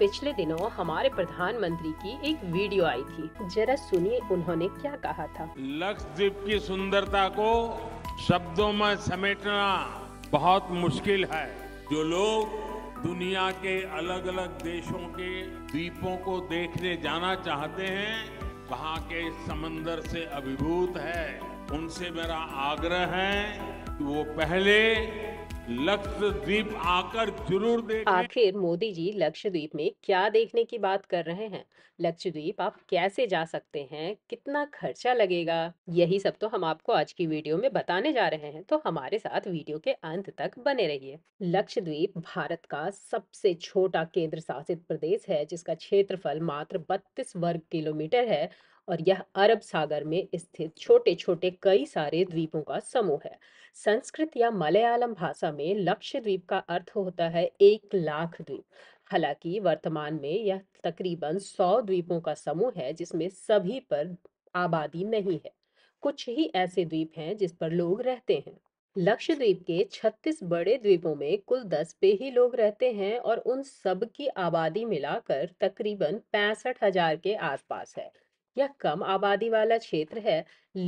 पिछले दिनों हमारे प्रधानमंत्री की एक वीडियो आई थी जरा सुनिए उन्होंने क्या कहा था लक्षद्वीप की सुंदरता को शब्दों में समेटना बहुत मुश्किल है जो लोग दुनिया के अलग अलग देशों के द्वीपों को देखने जाना चाहते हैं वहाँ के समंदर से अभिभूत है उनसे मेरा आग्रह है कि वो पहले लक्षद्वीप आकर जरूर देखें आखिर मोदी जी लक्षद्वीप में क्या देखने की बात कर रहे हैं लक्षद्वीप आप कैसे जा सकते हैं कितना खर्चा लगेगा यही सब तो हम आपको आज की वीडियो में बताने जा रहे हैं तो हमारे साथ वीडियो के अंत तक बने रहिए लक्षद्वीप भारत का सबसे छोटा केंद्र शासित प्रदेश है जिसका क्षेत्रफल मात्र बत्तीस वर्ग किलोमीटर है और यह अरब सागर में स्थित छोटे छोटे कई सारे द्वीपों का समूह है संस्कृत या मलयालम भाषा में लक्षद्वीप का अर्थ होता है एक लाख द्वीप हालांकि वर्तमान में यह तकरीबन सौ द्वीपों का समूह है जिसमें सभी पर आबादी नहीं है कुछ ही ऐसे द्वीप हैं जिस पर लोग रहते हैं लक्षद्वीप के 36 बड़े द्वीपों में कुल 10 पे ही लोग रहते हैं और उन सब की आबादी मिलाकर तकरीबन पैंसठ हजार के आसपास है यह कम आबादी वाला क्षेत्र है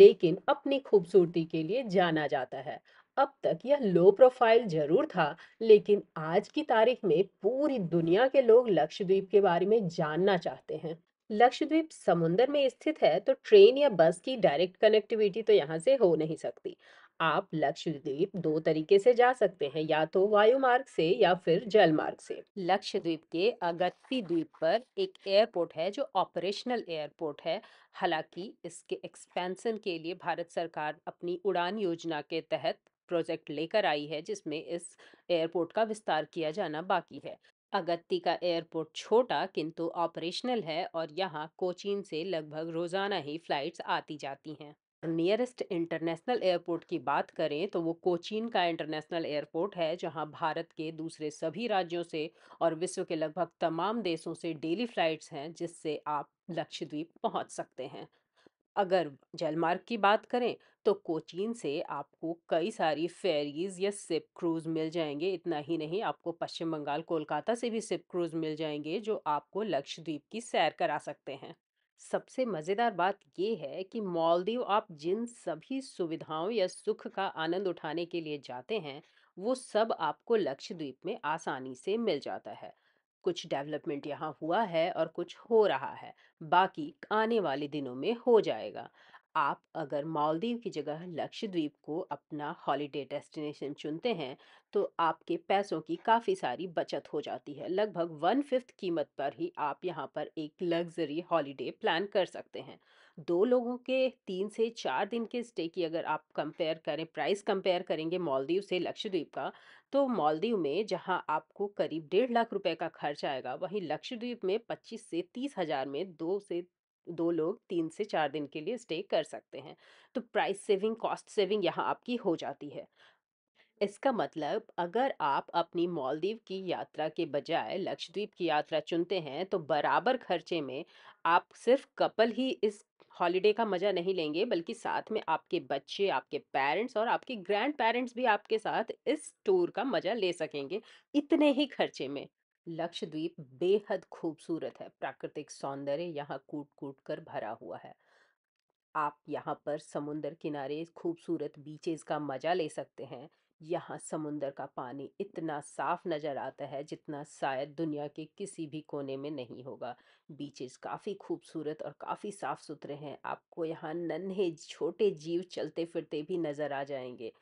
लेकिन अपनी खूबसूरती के लिए जाना जाता है अब तक यह लो प्रोफाइल जरूर था लेकिन आज की तारीख में पूरी दुनिया के लोग लक्षद्वीप के बारे में जानना चाहते हैं लक्षद्वीप समुंदर में स्थित है तो ट्रेन या बस की डायरेक्ट कनेक्टिविटी तो यहाँ से हो नहीं सकती आप लक्षद्वीप दो तरीके से जा सकते हैं या तो वायु मार्ग से या फिर जल मार्ग से लक्षद्वीप के अगत्ती द्वीप पर एक एयरपोर्ट है जो ऑपरेशनल एयरपोर्ट है हालांकि इसके एक्सपेंशन के लिए भारत सरकार अपनी उड़ान योजना के तहत प्रोजेक्ट लेकर आई है जिसमें इस एयरपोर्ट का विस्तार किया जाना बाकी है अगत्ती का एयरपोर्ट छोटा किंतु ऑपरेशनल है और यहाँ कोचीन से लगभग रोजाना ही फ्लाइट्स आती जाती हैं नियरेस्ट इंटरनेशनल एयरपोर्ट की बात करें तो वो कोचीन का इंटरनेशनल एयरपोर्ट है जहां भारत के दूसरे सभी राज्यों से और विश्व के लगभग तमाम देशों से डेली फ्लाइट्स हैं जिससे आप लक्षद्वीप पहुंच सकते हैं अगर जलमार्ग की बात करें तो कोचीन से आपको कई सारी फेरीज या सिप क्रूज मिल जाएंगे इतना ही नहीं आपको पश्चिम बंगाल कोलकाता से भी सिप क्रूज मिल जाएंगे जो आपको लक्षद्वीप की सैर करा सकते हैं सबसे मजेदार बात ये है कि मालदीव आप जिन सभी सुविधाओं या सुख का आनंद उठाने के लिए जाते हैं वो सब आपको लक्षद्वीप में आसानी से मिल जाता है कुछ डेवलपमेंट यहाँ हुआ है और कुछ हो रहा है बाकी आने वाले दिनों में हो जाएगा आप अगर मालदीव की जगह लक्षद्वीप को अपना हॉलीडे डेस्टिनेशन चुनते हैं तो आपके पैसों की काफ़ी सारी बचत हो जाती है लगभग वन फिफ्थ कीमत पर ही आप यहाँ पर एक लग्जरी हॉलीडे प्लान कर सकते हैं दो लोगों के तीन से चार दिन के स्टे की अगर आप कंपेयर करें प्राइस कंपेयर करेंगे मालदीव से लक्षद्वीप का तो मालदीव में जहाँ आपको करीब डेढ़ लाख रुपए का खर्च आएगा वहीं लक्षद्वीप में पच्चीस से तीस हज़ार में दो से दो लोग तीन से चार दिन के लिए स्टे कर सकते हैं तो प्राइस सेविंग कॉस्ट सेविंग यहाँ आपकी हो जाती है इसका मतलब अगर आप अपनी मालदीव की यात्रा के बजाय लक्षद्वीप की यात्रा चुनते हैं तो बराबर खर्चे में आप सिर्फ कपल ही इस हॉलिडे का मज़ा नहीं लेंगे बल्कि साथ में आपके बच्चे आपके पेरेंट्स और आपके ग्रैंड पेरेंट्स भी आपके साथ इस टूर का मज़ा ले सकेंगे इतने ही खर्चे में लक्षद्वीप बेहद खूबसूरत है प्राकृतिक सौंदर्य यहाँ कूट कूट कर भरा हुआ है आप यहाँ पर समुंदर किनारे खूबसूरत बीचेस का मज़ा ले सकते हैं यहाँ समुंदर का पानी इतना साफ नज़र आता है जितना शायद दुनिया के किसी भी कोने में नहीं होगा बीचेस काफ़ी खूबसूरत और काफ़ी साफ सुथरे हैं आपको यहाँ नन्हे छोटे जीव चलते फिरते भी नज़र आ जाएंगे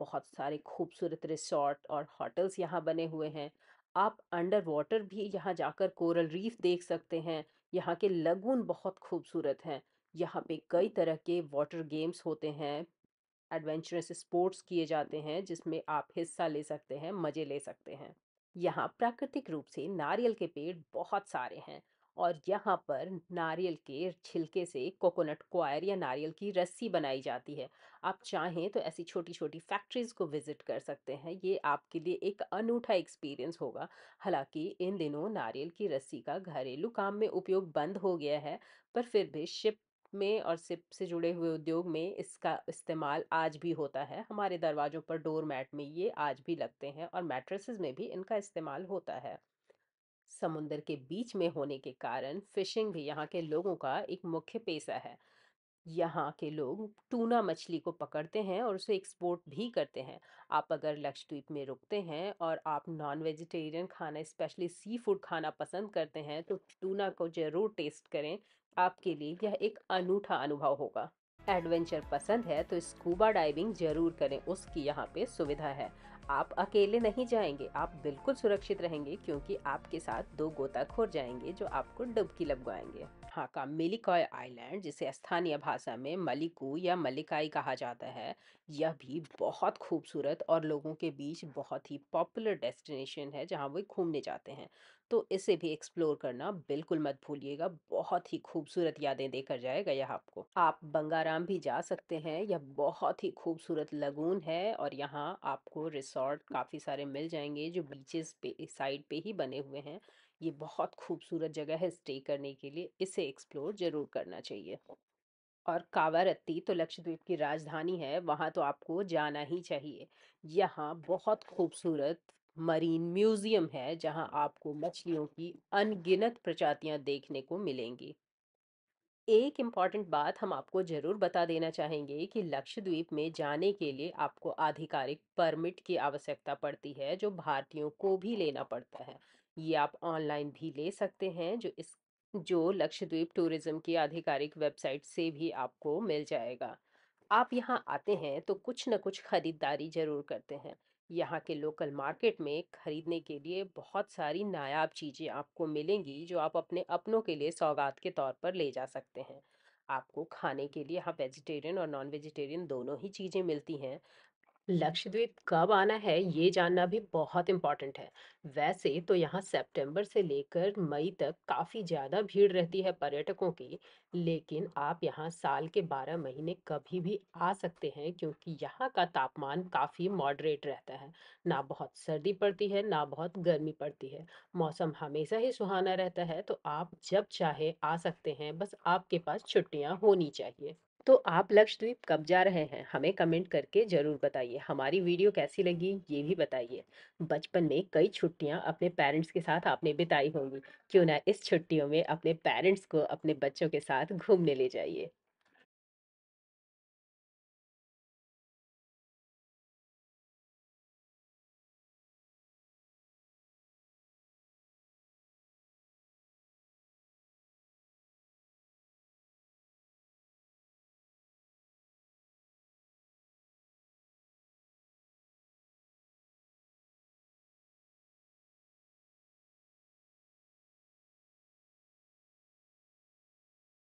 बहुत सारे खूबसूरत रिसॉर्ट और होटल्स यहाँ बने हुए हैं आप अंडर वाटर भी यहाँ जाकर कोरल रीफ देख सकते हैं यहाँ के लगून बहुत खूबसूरत हैं यहाँ पे कई तरह के वाटर गेम्स होते हैं एडवेंचरस स्पोर्ट्स किए जाते हैं जिसमें आप हिस्सा ले सकते हैं मज़े ले सकते हैं यहाँ प्राकृतिक रूप से नारियल के पेड़ बहुत सारे हैं और यहाँ पर नारियल के छिलके से कोकोनट क्वायर या नारियल की रस्सी बनाई जाती है आप चाहें तो ऐसी छोटी छोटी फैक्ट्रीज़ को विज़िट कर सकते हैं ये आपके लिए एक अनूठा एक्सपीरियंस होगा हालांकि इन दिनों नारियल की रस्सी का घरेलू काम में उपयोग बंद हो गया है पर फिर भी शिप में और सिप से जुड़े हुए उद्योग में इसका इस्तेमाल आज भी होता है हमारे दरवाज़ों पर डोर मैट में ये आज भी लगते हैं और मैट्रेसेस में भी इनका इस्तेमाल होता है समुंदर के बीच में होने के कारण फिशिंग भी यहाँ के लोगों का एक मुख्य पेशा है यहाँ के लोग टूना मछली को पकड़ते हैं और उसे एक्सपोर्ट भी करते हैं आप अगर लक्षद्वीप में रुकते हैं और आप नॉन वेजिटेरियन खाना स्पेशली सी फूड खाना पसंद करते हैं तो टूना को ज़रूर टेस्ट करें आपके लिए यह एक अनूठा अनुभव होगा एडवेंचर पसंद है तो स्कूबा डाइविंग जरूर करें उसकी यहाँ पे सुविधा है आप अकेले नहीं जाएंगे आप बिल्कुल सुरक्षित रहेंगे क्योंकि आपके साथ दो गोताखोर जाएंगे जो आपको डुबकी लगवाएंगे हाँ का मिलिकॉय आइलैंड जिसे स्थानीय भाषा में मलिकू या मलिकाई कहा जाता है यह भी बहुत खूबसूरत और लोगों के बीच बहुत ही पॉपुलर डेस्टिनेशन है जहाँ वे घूमने जाते हैं तो इसे भी एक्सप्लोर करना बिल्कुल मत भूलिएगा बहुत ही खूबसूरत यादें देकर जाएगा यह आपको आप बंगाराम भी जा सकते हैं यह बहुत ही खूबसूरत लगून है और यहाँ आपको रिसोर्ट काफ़ी सारे मिल जाएंगे जो बीचेस पे साइड पे ही बने हुए हैं ये बहुत खूबसूरत जगह है स्टे करने के लिए इसे एक्सप्लोर ज़रूर करना चाहिए और कावारत्ती तो लक्षद्वीप की राजधानी है वहाँ तो आपको जाना ही चाहिए यहाँ बहुत खूबसूरत मरीन म्यूजियम है जहां आपको मछलियों की अनगिनत प्रजातियां देखने को मिलेंगी एक इम्पॉर्टेंट बात हम आपको ज़रूर बता देना चाहेंगे कि लक्षद्वीप में जाने के लिए आपको आधिकारिक परमिट की आवश्यकता पड़ती है जो भारतीयों को भी लेना पड़ता है ये आप ऑनलाइन भी ले सकते हैं जो इस जो लक्षद्वीप टूरिज्म की आधिकारिक वेबसाइट से भी आपको मिल जाएगा आप यहाँ आते हैं तो कुछ न कुछ खरीदारी ज़रूर करते हैं यहाँ के लोकल मार्केट में खरीदने के लिए बहुत सारी नायाब चीज़ें आपको मिलेंगी जो आप अपने अपनों के लिए सौगात के तौर पर ले जा सकते हैं आपको खाने के लिए यहाँ वेजिटेरियन और नॉन वेजिटेरियन दोनों ही चीज़ें मिलती हैं लक्षद्वीप कब आना है ये जानना भी बहुत इम्पॉर्टेंट है वैसे तो यहाँ सितंबर से लेकर मई तक काफ़ी ज़्यादा भीड़ रहती है पर्यटकों की लेकिन आप यहाँ साल के बारह महीने कभी भी आ सकते हैं क्योंकि यहाँ का तापमान काफ़ी मॉडरेट रहता है ना बहुत सर्दी पड़ती है ना बहुत गर्मी पड़ती है मौसम हमेशा ही सुहाना रहता है तो आप जब चाहे आ सकते हैं बस आपके पास छुट्टियाँ होनी चाहिए तो आप लक्षद्वीप कब जा रहे हैं हमें कमेंट करके ज़रूर बताइए हमारी वीडियो कैसी लगी ये भी बताइए बचपन में कई छुट्टियां अपने पेरेंट्स के साथ आपने बिताई होंगी क्यों ना इस छुट्टियों में अपने पेरेंट्स को अपने बच्चों के साथ घूमने ले जाइए